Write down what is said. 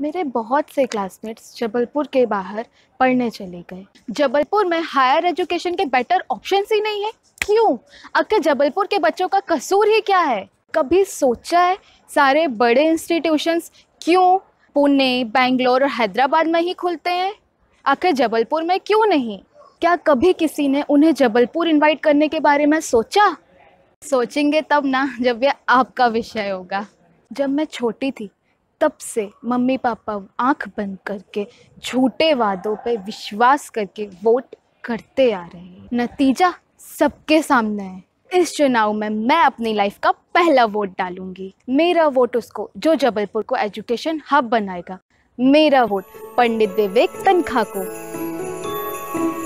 मेरे बहुत से क्लासमेट्स जबलपुर के बाहर पढ़ने चले गए जबलपुर में हायर एजुकेशन के बेटर ऑप्शन ही नहीं है क्यों आखिर जबलपुर के बच्चों का कसूर ही क्या है कभी सोचा है सारे बड़े इंस्टीट्यूशंस क्यों पुणे बेंगलोर और हैदराबाद में ही खुलते हैं आखिर जबलपुर में क्यों नहीं क्या कभी किसी ने उन्हें जबलपुर इनवाइट करने के बारे में सोचा सोचेंगे तब ना जब यह आपका विषय होगा जब मैं छोटी थी तब से मम्मी पापा आंख बंद करके झूठे वादों पे विश्वास करके वोट करते आ रहे हैं नतीजा सबके सामने है इस चुनाव में मैं अपनी लाइफ का पहला वोट डालूंगी मेरा वोट उसको जो जबलपुर को एजुकेशन हब बनाएगा मेरा वोट पंडित विवेक तनखा को